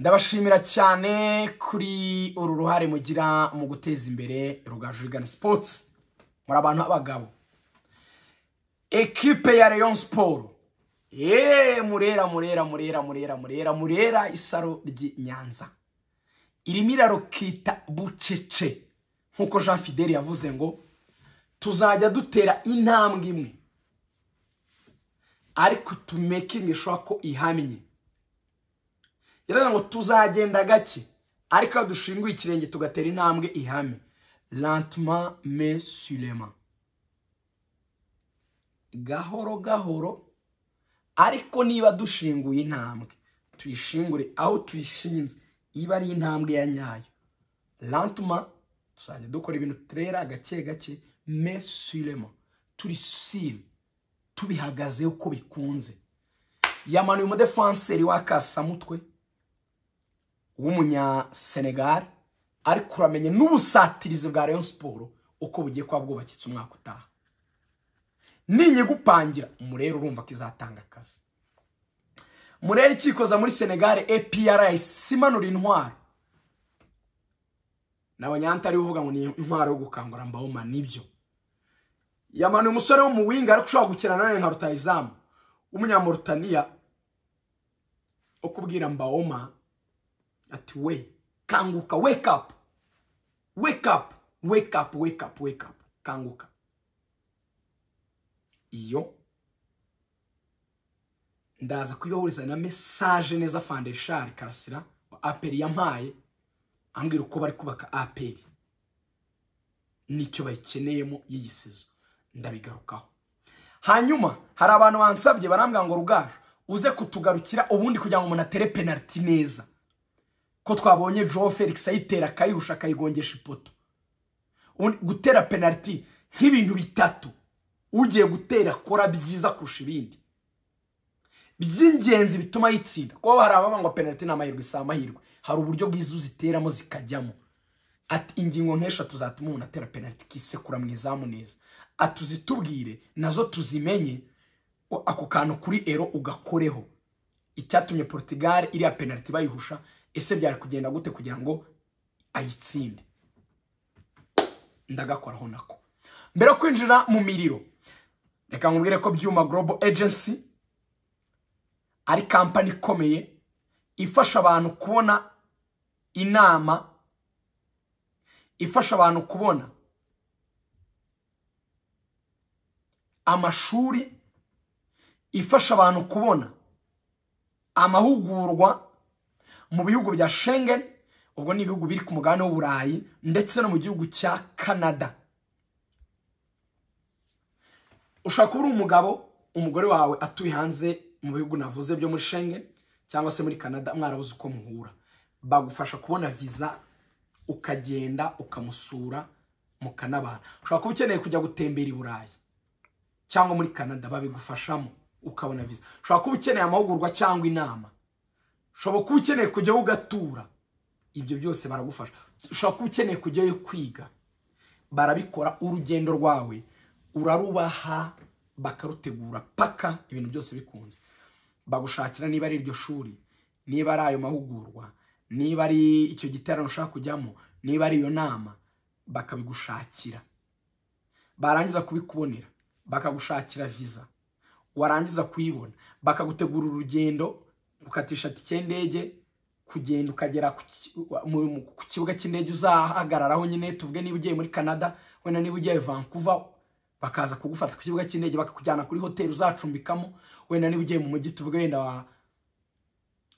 ndabashimira cyane kuri uru ruhare mugira mu guteza imbere rugajurigana sipotsi muri abantu b'abagabo ekipe ya leon siporo yeee murera murera murera murera murera murera isaro ryinyanza nyanza irimo irarokita bucece nk'uko jean fidele yavuze ngo tuzajya dutera intambwe imwe ariko tumekinge ishobora ko ihamye yaravuga ngo tuzagenda gake ariko dushinguye ikirenge tugatera intambwe ihame lantuma mesurema gahoro gahoro ariko niba dushinguye intambwe tuyishingure aho tuyishinze iba ari intambwe ya nyayo lantuma tuzajya dukora ibintu turera gake gake mesurema turi siri tubihagazeho uko bikunze yamanuye umudefanseri w'akasamutwe w'umunyasenegari ariko uramenye n'ubusatirizi bwa Rayon siporo uko bugiye kuba bwubakitse umwaka utaha gupangira umurero urumva ko izatanga akazi murere ikikoza muri senegal APRS simanura intwaro nabanyantari uvuga ngo ni intwaro yo gukangura mbawoma nibyo yamanuye umusore wo mu winga ariko ushobora gukina none nka rutayizamu w'umunyamurutaniya ukubwira mbawoma ati we kanguka wake up wake up wake up wake up wake up kanguka iyo ndaza kuyibahuriza na message neza fandeshari karasira wa aperi yampaye ambwira uko bari kubaka aperi nicyo bayikeneyemo y'iyi sizo ndabigarukaho hanyuma hari abantu bansabye barambwira ngo rugaju uze kutugarukira ubundi kugira ngo umuntu atere penaliti neza ko twabonye joe felix ayitera akayihusha akayigongesha ipoto gutera penaliti nk'ibintu bitatu ugiye gutera akora byiza kurusha ibindi by'ingenzi bituma yitsinda kuko hari abavuga ngo penaliti ni amahirwe si amahirwe hari uburyo bwiza uziteramo zikajyamo ati ingingo nk'eshatu zatuma umuntu atera penaliti kisekura mu izamu neza atuzitubwire nazo tuzimenye ako kantu kuri ero ugakoreho icyatumye portugal iriya penaliti bayihusha ese byari kugenda gute kugira ngo ayitsinde ndagakoraho nako mbere yo kwinjira mu miriro reka nkubwire ko byuma global agency ari kampani ikomeye ifasha abantu kubona inama ifasha abantu kubona amashuri ifasha abantu kubona amahugurwa mu bihugu bya Schengen ubwo ni ibihugu biri ku mugabane w'uburayi ndetse no mu gihugu cya canada ushobora kuba uri umugabo umugore wawe atuye hanze mu bihugu navuze byo muri Schengen cyangwa se muri canada mwarabuze uko muhura bagufasha kubona viza ukagenda ukamusura mukanabana ushobora kuba ukeneye kujya gutembera i burayi cyangwa muri canada babigufashamo ukabona viza ushobora kuba ukeneye amahugurwa cyangwa inama shoboka ukeneye kujyaho ugatura ibyo byose baragufasha ushobora kuba ukeneye kujyayo kwiga barabikora urugendo rwawe urarubaha bakarutegura paka ibintu byose bikunze bagushakira niba ari iryo shuri niba ari ayo mahugurwa niba ari icyo giterane ushaka kujyamo niba ari iyo nama bakabigushakira barangiza kubikubonera bakagushakira viza warangiza kuyibona bakagutegura urugendo ukatisha tike y'indege kugenda ukagera ku kibuga cy'indege uzahagararaho nyine tuvuge niba ugiye muri canada wenda niba ugiye vancouver bakaza kugufata ku kibuga cy'indege bakakujyana kuri hoteli uzacumbikamo wenda niba ugiye mu mujyi tuvuge wenda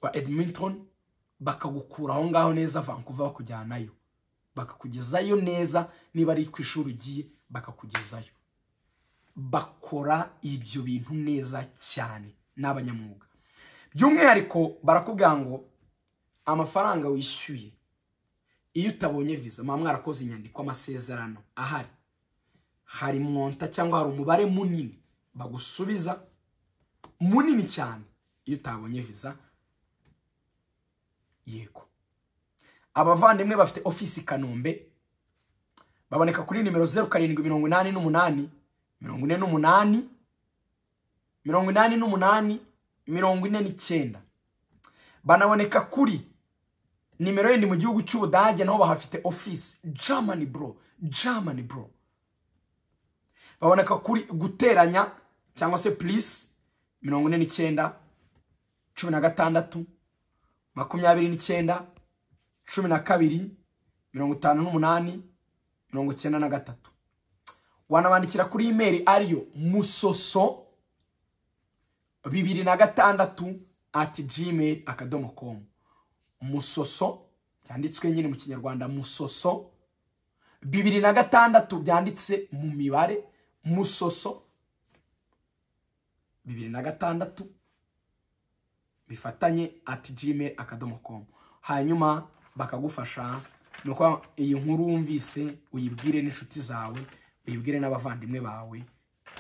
wa edmonton bakagukuraho ngaho neza vancouver bakujyanayo bakakugezayo neza niba ari ku ishuri ugiye bakakugezayo bakora ibyo bintu neza cyane n'abanyamwuga by'umwihariko barakubwira ngo amafaranga wishyuye iyo utabonye viza muba mwarakoze inyandiko amasezerano ahari hari mwonta cyangwa hari umubare munini bagusubiza munini cyane iyo utabonye viza yego abavandimwe bafite ofisi kanombe baboneka kuri nimero zeru karindwi mirongo inani n'umunani mirongo ine n'umunani mirongo inani n'umunani mirongo ine n'icyenda banaboneka kuri nimero yindi mu gihugu cy'ubudage naho bahafite ofisi germany bro germany bro baboneka kuri guteranya cyangwa se purisi mirongo ine n'icyenda cumi na gatandatu makumyabiri n'icyenda cumi na kabiri mirongo itanu n'umunani mirongo icyenda na gatatu wanabandikira kuri imeri ariyo musoso bibiri na gatandatu ati gmail akadomo komu musoso byanditswe nyine mu kinyarwanda musoso bibiri na gatandatu byanditse mu mibare musoso bibiri na gatandatu bifatanye ati gmail akadomo komu hanyuma bakagufasha ni uko iyi nkuru wumvise uyibwire n'inshuti zawe uyibwire n'abavandimwe bawe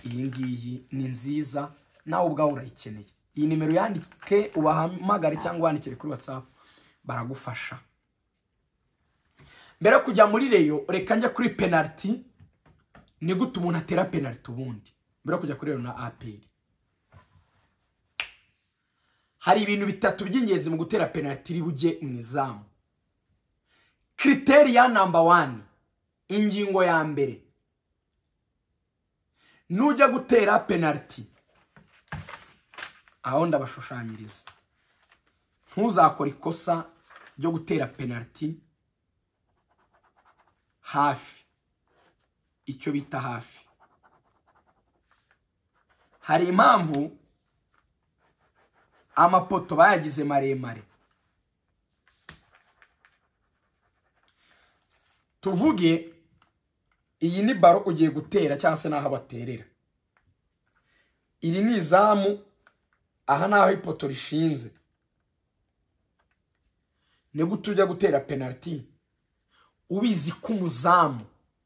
iyi ngiyi ni nziza nawe ubwawe urayikeneye iyi nimero yandike ubahamagare cyangwa wandikire kuri watsapu baragufasha mbere yo kujya muri reyo reka njya kuri penaliti ni gute umuntu atera penaliti ubundi mbere yo kujya kuri reyo na aperi hari ibintu bitatu by'ingenzi mu gutera penaliti iri bujye mu izamu kriteriya namba wani ingingo ya mbere nujya gutera penaliti aho ndabashushanyiriza ntuzakora ikosa ryo gutera penalti hafi icyo bita hafi hari impamvu amapoto bayagize maremare tuvuge iyi ni baro ugiye gutera cyangwa se n'aho baterera iri ni izamu aha naho aho ipoto rishinze ni gute gutera penaliti ubizi ko umuzamu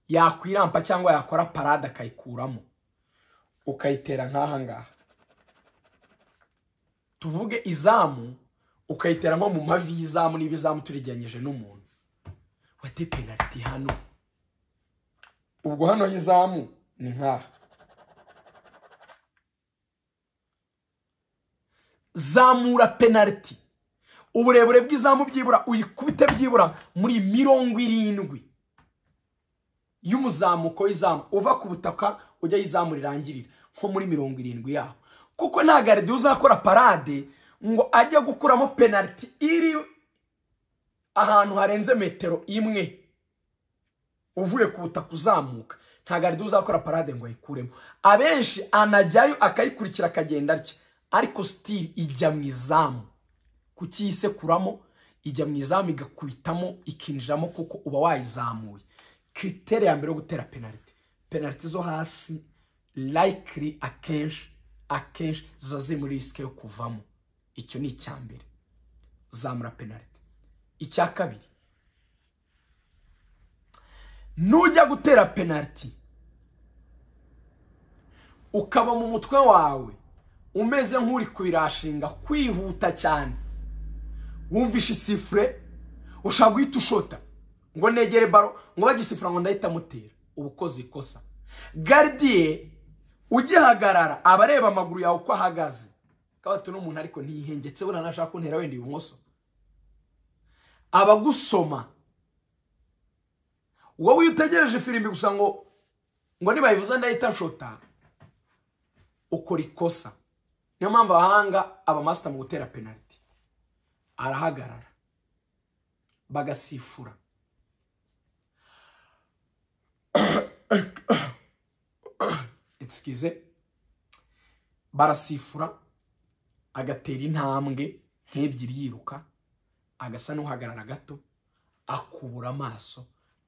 yakwirampa cyangwa yakora parade akayikuramo ukayitera nk'aha ngaha tuvuge izamu ukayiteramo mu mavi y'izamu niba izamu turiganyije n'umuntu wate penaliti hano ubwo hano y'izamu ni nk'aha zamura penaliti uburebure bw'izamu byibura uyikubite byibura muri mirongo irindwi y'umuzamuko izamu uva ku butaka ujya izamu rirangirira nko muri mirongo irindwi yaho kuko nta garidi uzakora parade ngo ajye gukuramo penaliti iri ahantu harenze metero imwe uvuye ku butaka uzamuka nta garidi uzakora parade ngo ayikuremo abenshi anajyayo akayikurikira akagenda atya ariko sitiri ijya mu izamu kukiyisekuramo ijya mu izamu igakubitamo ikinjiramo kuko uba wayizamuye kiriteri ya mbere yo gutera penaliti penaliti zo hasi layikiri akenshi akenshi ziba ziri muri risike yo kuvamo icyo ni icya mbere zamura penaliti icya kabiri nujya gutera penaliti ukaba mu mutwe wawe umeze nk'uri kubirashinga kwihuta cyane wumvishe isifure ushobora guhita ushota ngo negere baro ngo bagisifura ngo ndahita mutera uba ikosa garidiye ugihagarara abareba amaguru yawe uko ahagaze kabatu n'umuntu ariko ntiyihengetse buriya nashaka kuntera wenda ibumoso abagusoma wowe utegereje firimbi gusa ngo ngo nibayivuza ndahita nshota ukora ikosa niyo mpamvu abahanga abamasita mu gutera penaliti arahagarara bagasifura egiskize barasifura agatera intambwe nk'ebyiri yiruka agasa n'uhagarara gato akubura amaso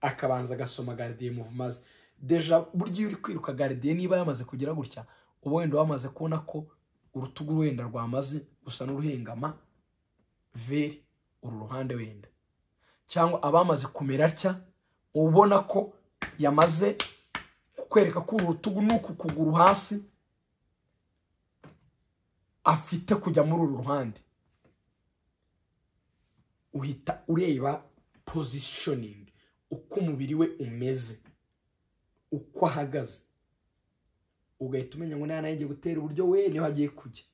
akabanza agasoma garidiye maze deja burya iyo uri kwiruka garidiye niba yamaze kugira gutya uba wenda wamaze kubona ko urutugu wenda rwamaze gusa n'uruhengama veri uru ruhande wenda cyangwa abamaze kumera atya ubona ko yamaze kukwereka ko uru rutugu n'uku kuguru hasi afite kujya muri uru ruhande uhita ureba pozishoningi uko umubiri we umeze uko ahagaze ugahita umenya ngo nta yagiye gutera uburyo we niho agiye kujya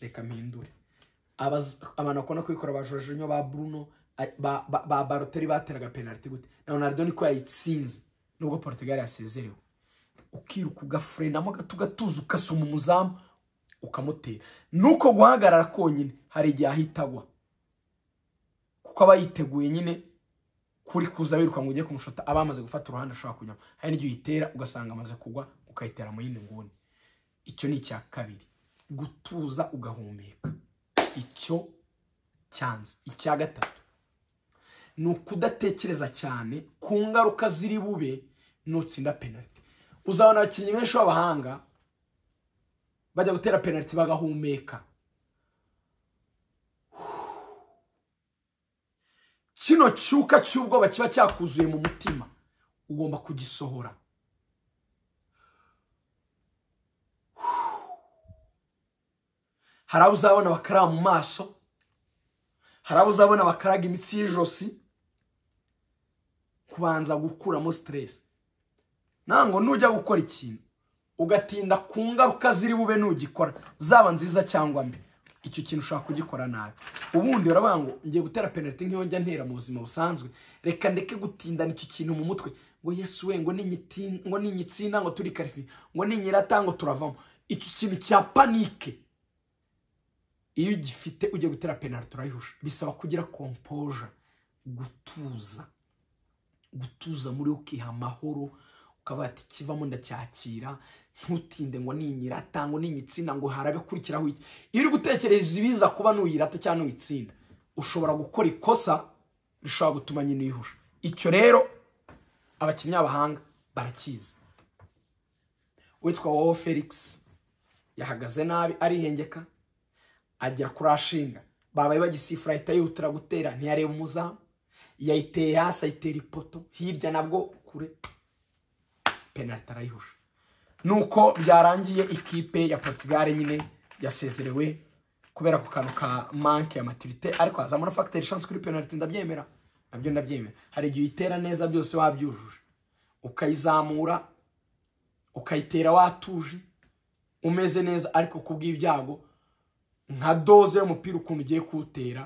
reka mpindure abantu bakunda kubikora ba jorojinyo ba bruno ba baroteri bateraga penaliti gute na ronaldo niko yayitsinze nubwo portugal yasezerewe ukiruka ugafurenamo gato ugatuza ugasoma umuzamu ukamutera nuko guhagarara konyine hari igihe ahita agwa kuko aba yiteguye nyine kuri kuza wiruka ngo ujye kumushota aba yamaze gufata uruhande ashobora kujyamo hari n'igihe uyitera ugasanga amaze kugwa ukayitera mu yindi nguni icyo ni icya kabiri gutuza ugahumeka icyo cyanze icya gatatu ni ukudatekereza cyane ku ngaruka ziri bube nutsinda penaliti uzabona abakinnyi benshi b'abahanga bajya gutera penaliti bagahumeka kino cyuka cy'ubwoba kiba cyakuzuye mu mutima ugomba kugisohora hari abo uzabona bakaraga mu maso hari abo uzabona bakaraga imitsi y'ijosi kubanza gukuramo siteresi ntabwo nujya gukora ikintu ugatinda ku ngaruka ziri bube nugikora zaba nziza cyangwa mbi icyo kintu ushobora kugikora nabi ubundi uravuga ngo ngiye gutera penaliti nk'iyo ntera mu buzima busanzwe reka ndeke gutindana icyo kintu mu mutwe ngo yesu we ngo ninyitsinda ngo turi karifi ngo ninyirata ngo turavamo icyo kintu cya panike iyo ugifite ujya gutera penaliti turayihusha bisaba kugira kompoja gutuza gutuza muri ukiha amahoro ukavuga ati kivamo ndacyakira ntutinde ngo ninyirata ngo ninyitsinda ngo harabe kurikiraho iki iyo uri gutekereza ibiza kuba nuyirata cyangwa nuyitsinda ushobora gukora ikosa rishobora gutuma nyine uyihusha icyo rero abakinnyi b'abahanga barakizi witwa wowe felix yahagaze nabi arihengeka agera kuri ashinga babaye bagisifura ahita yihutira gutera ntiyareba umuzamu yayiteye hasi ayitera ipoto hirya nabwo kure penaliti arayihusha nuko byarangiye ikipe ya portugal nyine yasezerewe kubera ku kantu ka manke ya maturite ariko hazamura fagitire shansi kuri penaliti ndabyemera nabyo ndabyemera hari igihe uyitera neza byose wabyujuje ukayizamura ukayitera watuje umeze neza ariko kubw'ibyago nka doze y'umupira ukuntu ugiye kuwutera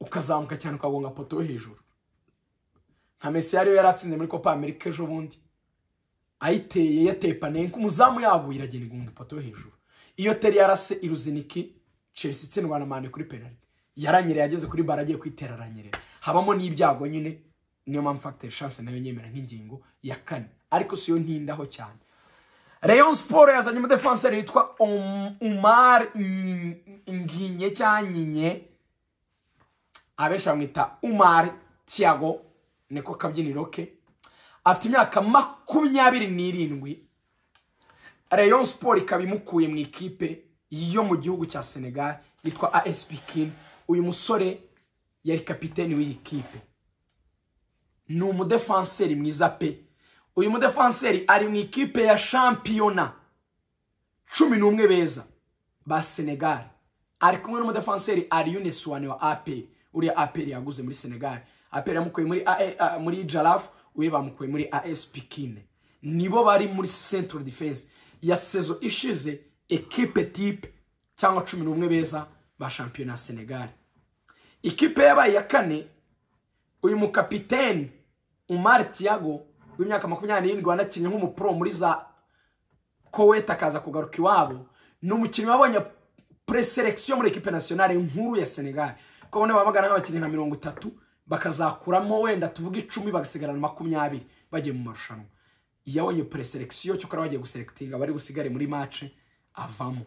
ukazamuka cyane ukagonga poto yo hejuru nka mesi yariyo yari atsinze muri copa america ejo bundi ayiteye yateye panenka umuzamu yaguye iragenda igunga ipoto yo hejuru iyo teri yarase iruziniki chelsea itsindwa na mane kuri penalty yaranyereye ageze kuri bara agiye kwitera aranyerera habamo n'ibyago nyine niyo mpamvu fagiteri shanse nayo nyemera nk'ingingo ya kane ariko siyo ntindaho cyane Rayon Sport yazanye umudefanseri yitwa um, Umar Nginye cyangwa Nyinye abenshi bamwita Umar Tiago niko kabyiniro ke afite imyaka makumyabiri n'irindwi Rayon Sport ikaba imukuye mu ikipe yo mu gihugu cya Senegal yitwa AS Pikine uyu musore yari kapiteni w'iyi kipe ni umudefanseri mwiza pe uyu mudefanseri ari mu ikipe ya shampiyona cumi n'umwe beza ba senegal ari kumwe n'umudefanseri ari suwane wa aperi uriya aperi yaguze muri senegal aperi yamukuye muri e, muri jarafu we bamukuye muri as nibo bari muri central defense ya sezo ishize ekipe tipe cyangwa cumi n'umwe beza ba shampiyona ya senegali ikipe yabaye ya kane uyu mukapiteni umari tiago w'imyaka makumyabiri n'irindwi wanakinnye nk'umupro muri za koweta akaza kugaruka iwabo ni umukinnyi wabonye preselekisiyo muri ekipe nasiyonari nkuru ya senegali kuko bano baba nk'abakinnyi nka mirongo itatu bakazakuramo wenda tuvuge icumi bagasigarana makumyabiri bagiye mu marushanwa yabonye preselekisiyo cyo kuba bagiye guselektinga abari busigare muri mace avamo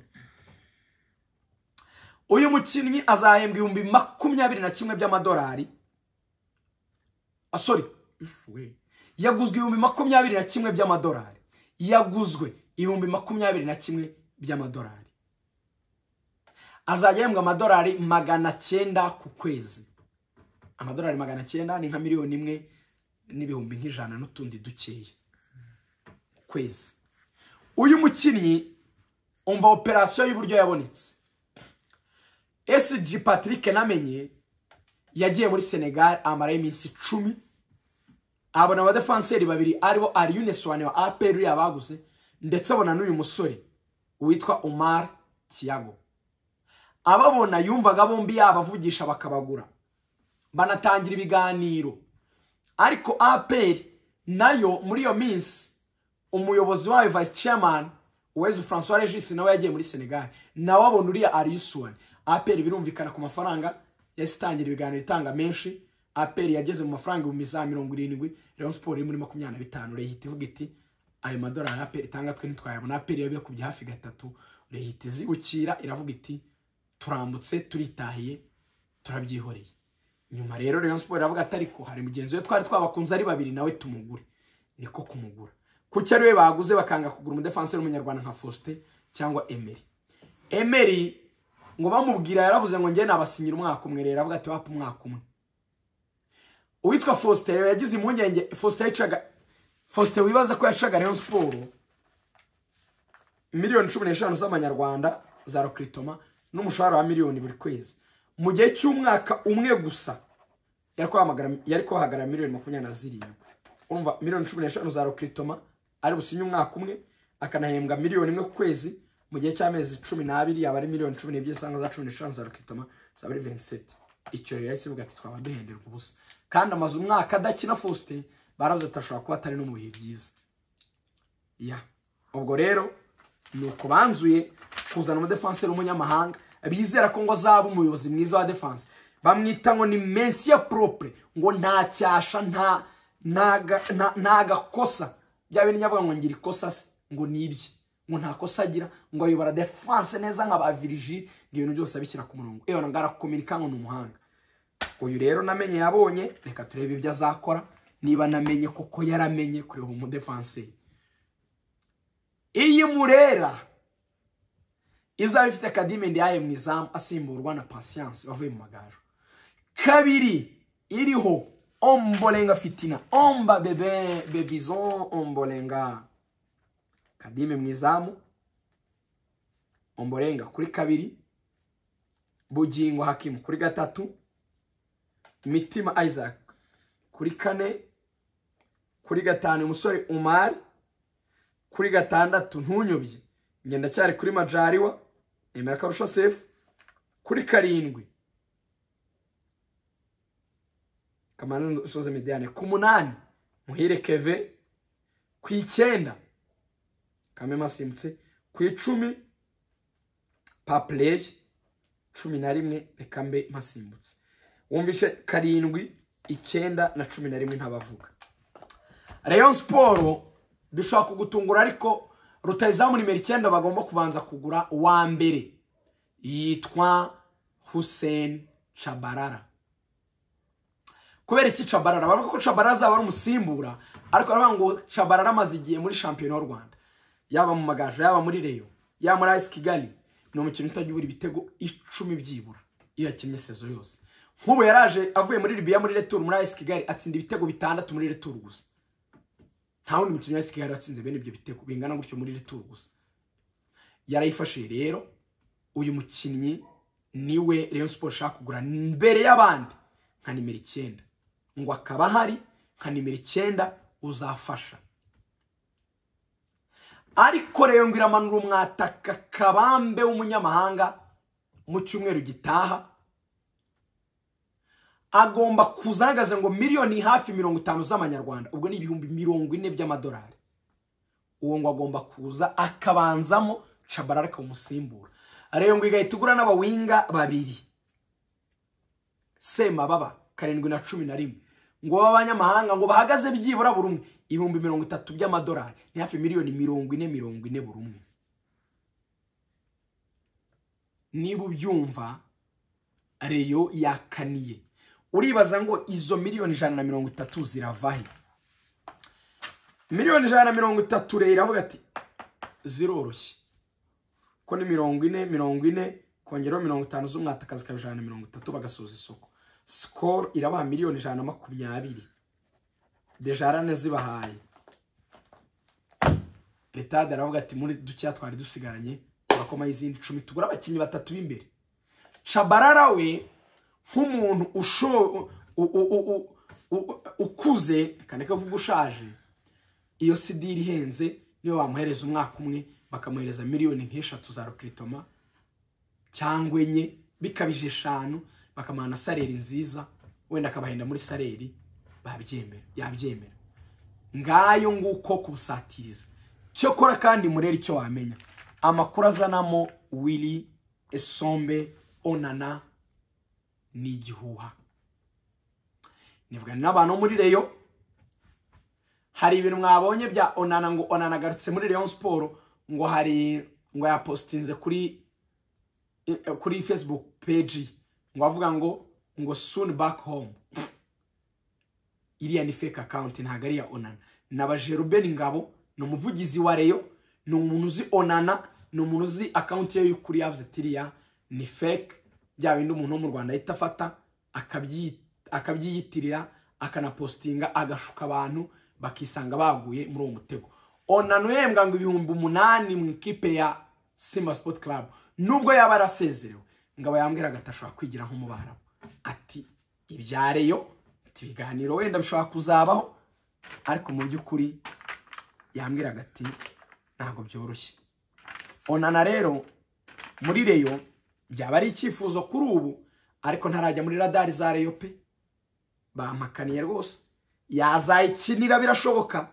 uyu mukinnyi azahembwa ibihumbi makumyabiri na kimwe by'amadolari asore ah, ifuwe eh. yaguzwe ibihumbi makumyabiri na kimwe by'amadolari yaguzwe ibihumbi makumyabiri na kimwe by'amadolari azajya yembwa amadolari magana cyenda ku kwezi amadolari magana cyenda ni nka miliyoni imwe n'ibihumbi nk'ijana n'utundi dukeya ku kwezi uyu mukinnyi umva operasiyo y'uburyo yabonetse esiji patrick namenye yagiye muri senegali amara iminsi cumi abona abadefanseri babiri aribo ariyune wa aperi yabaguze ndetse abona n'uyu musore witwa umar tiago ababona yumvaga bombi yabavugisha bakabagura banatangira ibiganiro ariko aperi nayo muri iyo minsi umuyobozi wayo vice chairman uwezu francois regis nawe yagiye muri senegal nawe abona uriya ariyusuwane aperi birumvikana ku mafaranga yahise itangira ibiganiro itanga menshi aperi yageze mu mafaranga ibihumbi za mirongo irindwi rayon siporo iri muri makumyabiri na bitanu reyihita ivuga iti ayo madorari aperi itanga twe ntitwayabona aperi yaba yakubye hafi gatatu reyihita izibukira iravuga iti turambutse turitahiye turabyihoreye nyuma rero rayon siporo iravuga ati ariko hari mugenzi we twari twabakunze ari babiri nawe tumugure niko kumugura kuki ari we baguze bakanga kugura umudefanse n’umunyarwanda nka faustin cyangwa emeri emeri ngo bamubwira yaravuze ngo njye nabasinyira umwaka umwe rero avuga ati wapa umwaka umwe uwitwa faustin yagize impungenge faustin yicaga faustin wibaza ko yacaga Rayon Sport miliyoni cumi n'eshanu z'amanyarwanda za rokiritoma n'umushahara wa miliyoni buri kwezi mu gihe cy'umwaka umwe gusa yari kuhahagarara miliyoni makumyabiri na zirindwi urumva miliyoni cumi n'eshanu za rokiritoma ari businye umwaka umwe akanahembwa miliyoni imwe ku kwezi mu gihe cy'amezi cumi n'abiri yaba ari miliyoni cumi n'ebyiri cyangwa za cumi n'eshanu za rukitoma zaba ari veniseti icyo rero yahise ati twaba duhenderwa ubusa kandi amaze umwaka adakina fosite barabuze ati ashobora kuba atari no mu bihe byiza ubwo rero ni uko banzuye kuzana umudefanse w'umunyamahanga bizera ko ngo azaba umuyobozi mwiza wa defanse bamwita ngo ni ya poropure ngo nta cyasha nta gakosa byaba binyavuga ngo ngira ikosa se ngo ni ibye ngo nta kosa agira ngo ayobora defanse neza nka ba virigile ngo ibintu byose abishyira ku murongo ewe ngo arakomereka ngo ni umuhanga uyu rero namenye yabonye reka turebe ibyo azakora niba namenye koko yaramenye kureba umudefanse iyi murera izaba ifite akadimendi yayo mu izamu asimburwa na pasiyanse bavuye mu magaju kabiri iriho ombolenga fitina omba bebe bebizo ombolenga kadime mu izamu omborenga kuri kabiri bugingo hakimu kuri gatatu mitima isaac kuri kane kuri gatanu umusore umari kuri gatandatu ntunyobye ngenda cyari kuri majariwa nemera akarusha sefu kuri karindwi kamanza usoze mediyane ku munani muhire keve ku icyenda kamema asimbutse ku icumi papureyi cumi na rimwe reka mbe mpasimbutse wumvise karindwi icyenda na cumi na rimwe ntabavuga reyo siporo dushobora kugutungura ariko rutayizamu nimero icyenda bagomba kubanza kugura uwa mbere yitwa Hussein cabarara kubera iki cabarara bavuga ko cabarara azaba ari umusimbura ariko baravuga ngo cabarara amaze igihe muri shampiyona y'u rwanda yaba mu magaju yaba muri reyo yaba muri ayisi kigali ni umukino utajya ubura ibitego icumi byibura iyo yakinnye sezo yose nk'ubu yaraje avuye muri ribiya muri returu muri ayisi kigali atsinda ibitego bitandatu muri returu gusa nta wundi mukinnyi wa ayisi kigali watsinze bene ibyo bitego bingana gutyo muri returu gusa yarayifashe rero uyu mukinnyi niwe reyo siporo ishaka kugura mbere y'abandi nka nimero icyenda ngo akaba ahari nka nimero icyenda uzafasha ariko rero ngo iramanura umwataka kabambe w'umunyamahanga mu cyumweru gitaha agomba kuzagaza ngo miliyoni hafi mirongo itanu z'amanyarwanda ubwo ni ibihumbi mirongo ine by'amadolari uwo ngo agomba kuza akabanzamo cabarara akamusimbura rero ngo igahita igura n'abawinga babiri semababa karindwi na cumi na rimwe ngo b'abanyamahanga ngo bahagaze byibura buri umwe ibihumbi mirongo itatu by'amadolari ni hafi miliyoni mirongo ine mirongo ine buri umwe niba ubyumva reyo yakaniye uribaza ngo izo miliyoni ijana na mirongo itatu ziravahe miliyoni ijana na mirongo itatu reyo iravuga ati ziroroshye ko ni mirongo ine mirongo ine kongeraho mirongo itanu z'umwatakazi ikaba ijana na mirongo itatu bagasoza isoko sikoro irabaha miliyoni ijana na makumyabiri dejarane zibahaye leta aravuga ati muri dukeya twari dusigaranye turakomaho izindi cumi tugura abakinnyi batatu b'imbere cabarara we nk'umuntu ukuze reka avuga ushaje iyo sidiri ihenze niyo bamuhereza umwaka umwe bakamuhereza miliyoni nk'eshatu za rukiritoma cyangwa enye bikabije eshanu bakamana na saleri nziza wenda akabahenda muri saleri babyemera yabyemera ngayo nguko kubusatiriza cyokora kandi murere icyo wamenya amakuru azanamo wiri esombe onana ni igihuha nivuga n'abantu muri reyo hari ibintu mwabonye bya onana ngo onana agarutse muri leon siporo ngo hari ngo yapositinze kuri Eh, kuri facebook page ngo avuga ngo ngo soon back home iriya ni fake account ntabwo ari onana nabaje Ruben Ngabo ni umuvugizi wa reyo ni umuntu uzi onana ni umuntu uzi akawunti ye y'ukuri yavuze tiriya ni fake bya bindi umuntu wo mu rwanda ahita afata akabyiyitirira akanapositinga agashuka abantu bakisanga baguye muri uwo mutego onana uhembwa ngo ibihumbi umunani mu ikipe ya simba Sport club nubwo yaba arasezerewe ngabo yambwira agati ashobora kwigira nk'umubarabu ati ibyareyo ati ibiganiro wenda bishobora kuzabaho ariko mu by'ukuri yambwira ati ntabwo byoroshye onana rero muri reyo byaba ari icyifuzo kuri ubu ariko ntarajya muri radari za reyo pe bampakaniye rwose yazayikinira birashoboka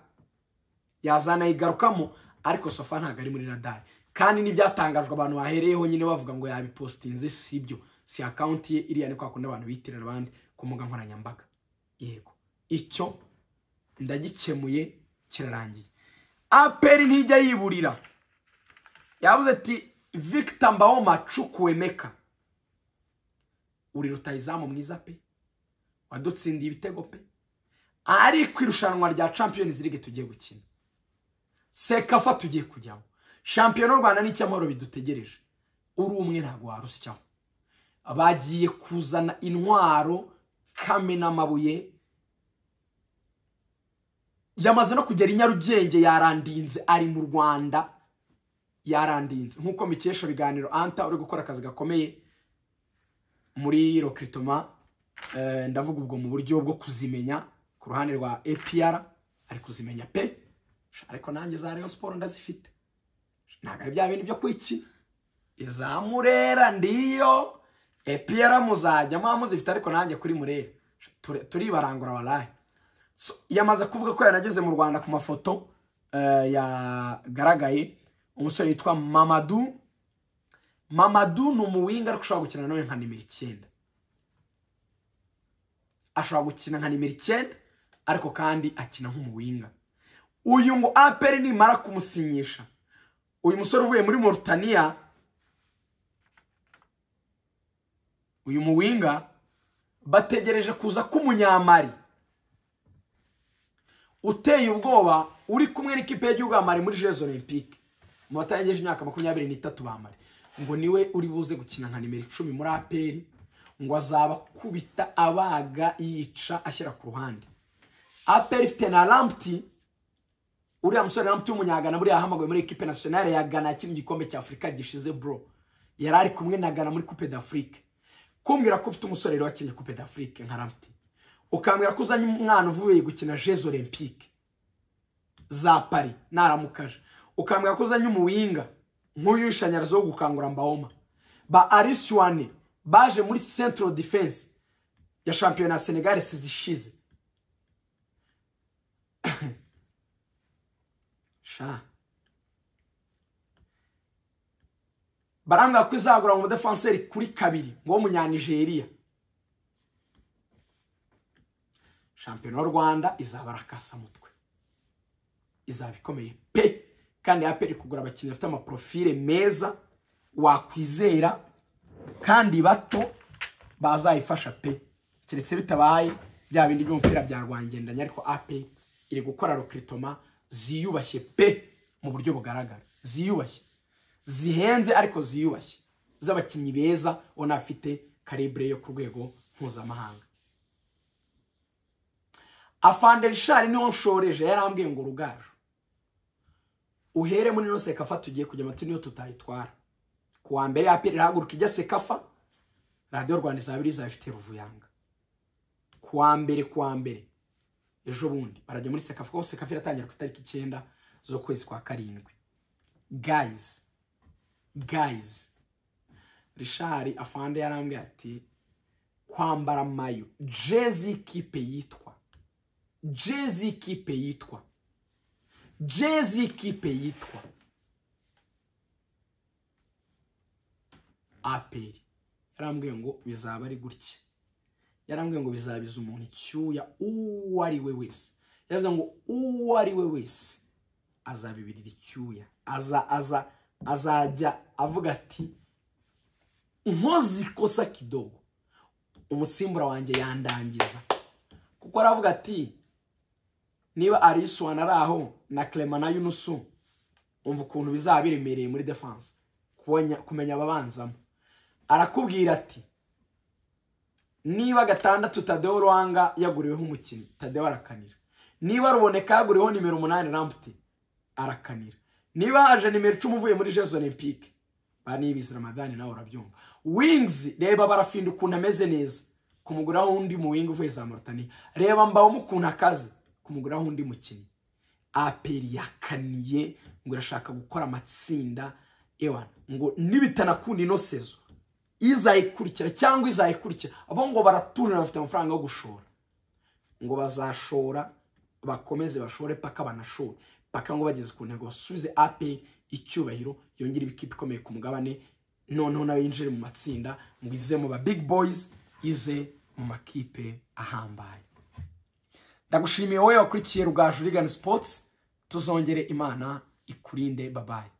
yazanayigarukamo ariko sofa ntabwo ari muri radari kandi n'ibyatangajwe abantu bahereyeho nyine bavuga ngo yabipositinze si byo si akawunti ye iriya ni kwa kundi abantu biyitirira abandi ku mbuga nkoranyambaga yego icyo ndagikemuye kirarangiye aperi ntijya yiburira yabuze ati victor mbawoma cukuwemeka uri rutayizamu mwiza pe wadutsindiye ibitego pe ari ku irushanwa rya champions league tugiye gukina sekafa tugiye kujyamo shampiyona y'u rwanda n'icyamahoro bidutegereje uri umwe ntabwo warusyaho bagiye kuzana intwaro kamena amabuye yamaze no kugera i nyarugenge yarandinze ari mu rwanda yarandinze nk'uko mikesha biganiro anta uri gukora akazi gakomeye muri rokiritoma eh, ndavuga ubwo mu buryo bwo kuzimenya ku ruhande rwa epr ari kuzimenya pe ariko nanjye za rayon siporo ndazifite ntabwo ari bya bindi byo ku iki iza murera ndiyo epiyara muzajya muba muzifite ariko nanjye kuri murera turibarangura warahe yamaze kuvuga ko yarageze mu rwanda ku mafoto eh, yagaragaye umusore yitwa mamadu mamadu ni umuwinga ariko ushobora gukina nanone nka nimero icyenda ashobora gukina nka nimero icyenda ariko kandi akina nk'umuwinga uyu ngo aperi nimara kumusinyisha uyu musore uvuye muri morutaniya uyu muwinga bategereje kuza k'umunyamari uteye ubwoba uri kumwe n'ikipe y'igihugu yamari muri Jeze olympique mu batangeje imyaka makumyabiri n'itatu bamari ngo niwe uri buze gukina nka nimero icumi muri aperi ngo azaba akubita abaga yica ashyira ku ruhande aperi ifite na ramputi uriya musore na muto buriya yahamagawe muri ekipe nasiyonari ya gana yakina igikombe cya afurika gishize bro yari ari kumwe na gana muri coupe d'afrique kumbwira ko ufite umusore rero wakinnye coupe d'afrique nka ukambwira ko uzanye umwana uvuye gukina jeux olympique za pari naramukaje ukambwira ko uzanye umuwinga nk'uyu w'ishanyarazi wo gukangura mbawoma ba arisuwane baje muri central defense ya shampiyona ya senegal sezishize sha ah. barambwira ko izagura mu mudefanseri kuri kabiri ngo w'umunyanigeriya shampiyona y'u rwanda izaba mutwe izaba ikomeye pe kandi ya pe kugura abakinnyi bafite amaprofile meza wakwizera kandi bato bazayifasha pe keretse bitabaye bya bindi by'umupira bya rwangendanye ariko ape iri gukora rokritoma ziyubashye pe mu buryo bugaragara ziyubashye zihenze ariko ziyubashye z'abakinnyi beza ubona afite karibure yo ku rwego mpuzamahanga afande rishari nshoreje yarambwiye ngo urugajo uhere muri ino sekafa tugiye kujya amata niyo tutayitwara ku wa mbere yapiri irahaguruka ijya sekafa radiyo rwanda izaba izaba ifite ruvuyanga ku wa mbere ku wa mbere ejo bundi barajya muri sekafu aho sekafu iratangira ku itariki icyenda z'ukwezi kwa karindwi gayizi gayizi rishari afande yarambwiye ati kwambara mayo jezi kipe yitwa jezi kipe yitwa jezi kipe yitwa aperi yarambwiye ngo bizaba ari gutya yarambwiye ngo bizabiza umuntu icyuya uwo ari we wese yaravuze ngo uwo ari we wese azabibirira icyuya aza aza azajya avuga ati nkoze ikosa kidogo umusimbura wanjye yandangiza kuko aravuga ati niba arisuwana ari aho na clement na yunusu umva ukuntu bizaba biremereye muri defanse kumenya ababanzamo arakubwira ati niba gatandatu tadewo ruhanga yaguriweho umukinnyi tadewo arakanira niba ruboneka yaguriweho nimero umunani ramputi arakanira niba haje nimero icumi uvuye muri jesu olympique banibizi ramadani nawe urabyumva wingizi reba barafinda ukuntu ameze neza kumuguraho undi mu wingi uvuye za Mauritania reba mbawemo ukuntu akaze kumuguraho undi mukinnyi aperi yakaniye ngo irashaka gukora amatsinda ewa ngo nibitanakundi ino sezo izayikurikira cyangwa izayikurikira abo ngo baratunira bafite amafaranga yo gushora ngo bazashora bakomeze bashore paka banashore paka ngo bageze ku ntego basubize apeyi icyubahiro yongere ibikipe ikomeye ku mugabane noneho nawe yinjire mu matsinda ngo ize mu ba big boys ize mu makipe ahambaye ndagushimiye wowe wakurikiye rugaju rigani sipotsi tuzongere imana ikurinde babaye